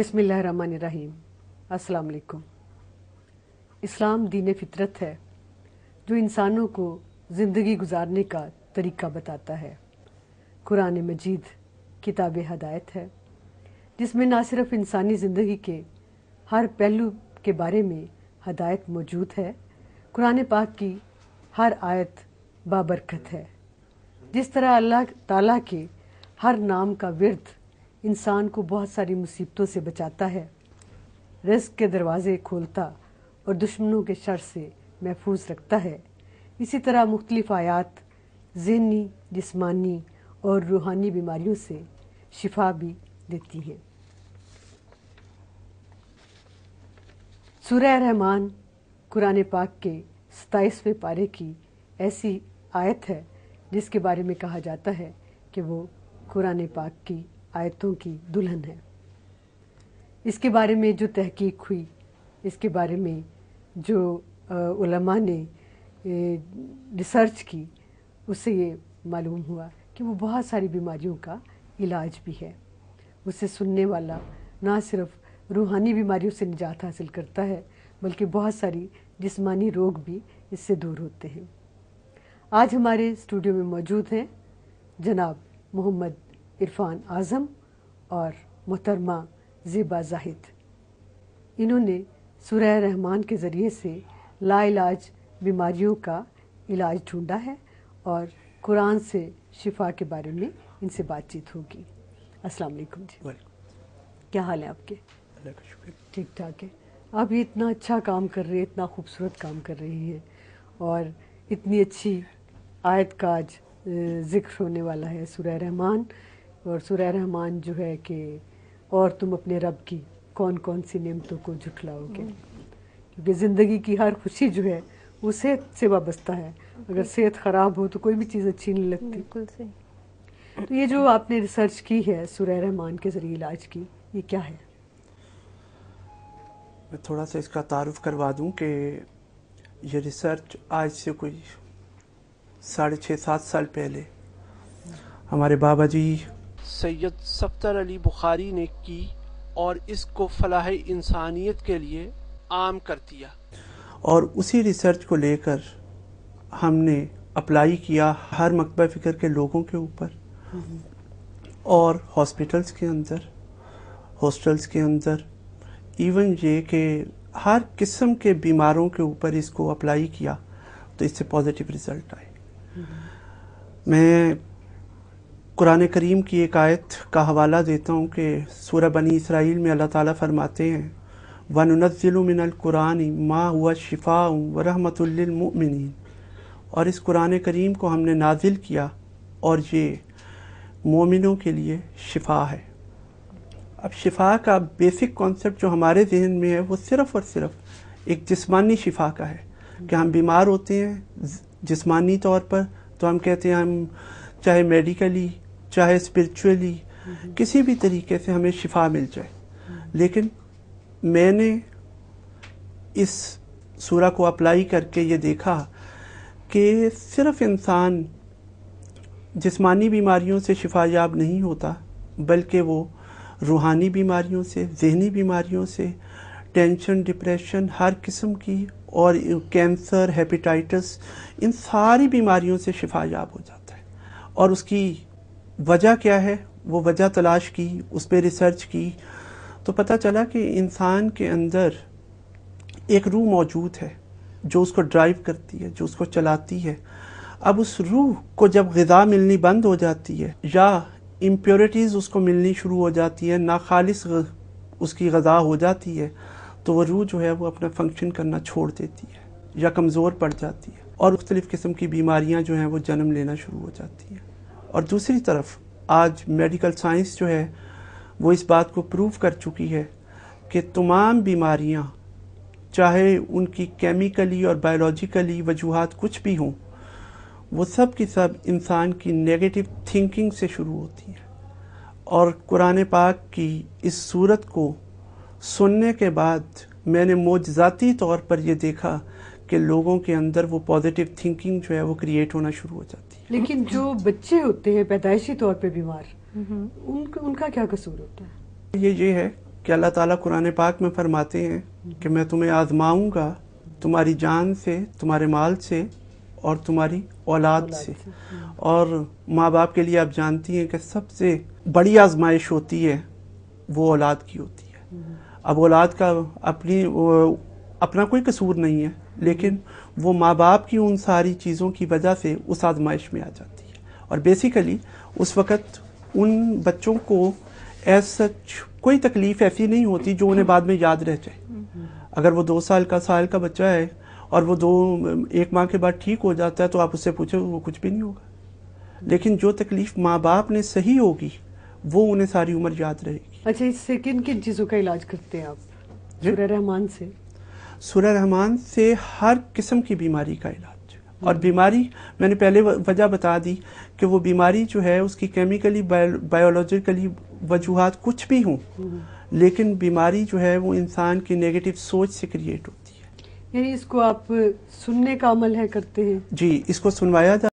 बिसमीम अस्सलाम इस्लाम दीन फितरत है जो इंसानों को ज़िंदगी गुजारने का तरीका बताता है कुरान मजीद किताब हदायत है जिसमें ना सिर्फ इंसानी ज़िंदगी के हर पहलू के बारे में हदायत मौजूद है कुरान पाक की हर आयत बाबरकत है जिस तरह अल्लाह ताला के हर नाम का विरद इंसान को बहुत सारी मुसीबतों से बचाता है रिस्क के दरवाजे खोलता और दुश्मनों के शर से महफूज रखता है इसी तरह मुख्तलिफ आयात जहनी जिसमानी और रूहानी बीमारियों से शिफा भी देती हैं सूर्य रहमान कुरान पाक के सताईसवें पारे की ऐसी आयत है जिसके बारे में कहा जाता है कि वो कुरान पाक की आयतों की दुल्हन है इसके बारे में जो तहकीक हुई इसके बारे में जो उलमा ने रिसर्च की उससे ये मालूम हुआ कि वो बहुत सारी बीमारियों का इलाज भी है उसे सुनने वाला ना सिर्फ रूहानी बीमारियों से निजात हासिल करता है बल्कि बहुत सारी जिस्मानी रोग भी इससे दूर होते हैं आज हमारे स्टूडियो में मौजूद हैं जनाब मोहम्मद इरफान आज़म और मोहतरमा ज़िबा जाहिद इन्होंने सुरह रहमान के ज़रिए से लाइलाज बीमारियों का इलाज ढूंढा है और कुरान से शिफा के बारे में इनसे बातचीत होगी अस्सलाम वालेकुम जी क्या हाल है आपके ठीक ठाक है आप ये इतना अच्छा काम कर रहे हैं इतना खूबसूरत काम कर रही हैं और इतनी अच्छी आयत का आज जिक्र होने वाला है सुरह रहमान और सुरह रहमान जो है कि और तुम अपने रब की कौन कौन सी नियमतों को झुठलाओगे क्योंकि ज़िंदगी की हर खुशी जो है वो सेहत से वाबस्ता है अगर सेहत ख़राब हो तो कोई भी चीज़ अच्छी नहीं लगती बिल्कुल तो ये जो आपने रिसर्च की है सुरह रहमान के ज़रिए इलाज की ये क्या है मैं थोड़ा सा इसका तारुफ करवा दूं कि ये रिसर्च आज से कोई साढ़े छः सात साल पहले हमारे बाबा जी सैयद सफ्तर अली बुखारी ने की और इसको फलाह इंसानियत के लिए आम कर दिया और उसी रिसर्च को लेकर हमने अप्लाई किया हर मकबा फ़िक्र के लोगों के ऊपर और हॉस्पिटल्स के अंदर हॉस्टल्स के अंदर इवन ये कि हर किस्म के बीमारों के ऊपर इसको अप्लाई किया तो इससे पॉजिटिव रिज़ल्ट आए मैं कुरान करीम की एक आयत का हवाला देता हूँ कि सूर बनी इसराइल में अल्लाह ताला फरमाते हैं वनज़िलमिनकुरान माँ हुआ शिफा व रहमतमिन और इस कुरान करीम को हमने नाजिल किया और ये मोमिनों के लिए शिफा है अब शिफा का बेसिक कॉन्सेप्ट जो हमारे जहन में है वो सिर्फ़ और सिर्फ एक जिस्मानी शिफा का है कि हम बीमार होते हैं जिस्मानी तौर पर तो हम कहते हैं हम चाहे मेडिकली चाहे स्पिरिचुअली mm-hmm. किसी भी तरीके से हमें शिफा मिल जाए mm-hmm. लेकिन मैंने इस सूरा को अप्लाई करके ये देखा कि सिर्फ इंसान जिस्मानी बीमारियों से शिफा याब नहीं होता बल्कि वो रूहानी बीमारियों से जहनी बीमारियों से टेंशन डिप्रेशन हर किस्म की और कैंसर हेपेटाइटिस इन सारी बीमारियों से शिफा याब हो जाता है और उसकी वजह क्या है वो वजह तलाश की उस पर रिसर्च की तो पता चला कि इंसान के अंदर एक रूह मौजूद है जो उसको ड्राइव करती है जो उसको चलाती है अब उस रूह को जब गज़ा मिलनी बंद हो जाती है या इम्प्योरिटीज़ उसको मिलनी शुरू हो जाती है नाखालिस उसकी गज़ा हो जाती है तो वह रूह जो है वह अपना फंक्शन करना छोड़ देती है या कमज़ोर पड़ जाती है और मुख्तलिफ़ किस्म की बीमारियाँ जो हैं वो जन्म लेना शुरू हो जाती हैं और दूसरी तरफ आज मेडिकल साइंस जो है वो इस बात को प्रूव कर चुकी है कि तमाम बीमारियाँ चाहे उनकी केमिकली और बायोलॉजिकली वजूहत कुछ भी हों वो सब की सब इंसान की नेगेटिव थिंकिंग से शुरू होती है और कुरान पाक की इस सूरत को सुनने के बाद मैंने मोजाती तौर पर यह देखा कि लोगों के अंदर वो पॉजिटिव थिंकिंग जो है वो क्रिएट होना शुरू हो जाती है लेकिन जो बच्चे होते हैं पैदाइशी तौर पे बीमार उन, उनका क्या कसूर होता है ये ये है कि अल्लाह ताला कुरान पाक में फरमाते हैं कि मैं तुम्हें आजमाऊंगा तुम्हारी जान से तुम्हारे माल से और तुम्हारी औलाद से हम्म। और माँ बाप के लिए आप जानती हैं कि सबसे बड़ी आजमाइश होती है वो औलाद की होती है हम्म। अब औलाद का अपनी अपना कोई कसूर नहीं है लेकिन वो माँ बाप की उन सारी चीज़ों की वजह से उस आजमाइश में आ जाती है और बेसिकली उस वक़्त उन बच्चों को ऐसा कोई तकलीफ़ ऐसी नहीं होती जो उन्हें बाद में याद रह जाए अगर वो दो साल का साल का बच्चा है और वो दो एक माह के बाद ठीक हो जाता है तो आप उससे पूछो वो कुछ भी नहीं होगा लेकिन जो तकलीफ़ माँ बाप ने सही होगी वो उन्हें सारी उम्र याद रहेगी अच्छा इससे किन किन चीज़ों का इलाज करते हैं आप रहमान से सूर्य रहमान से हर किस्म की बीमारी का इलाज और बीमारी मैंने पहले वजह बता दी कि वो बीमारी जो है उसकी केमिकली बायोलॉजिकली वजूहत कुछ भी हों लेकिन बीमारी जो है वो इंसान की नेगेटिव सोच से क्रिएट होती है यानी इसको आप सुनने का अमल है करते हैं जी इसको सुनवाया जा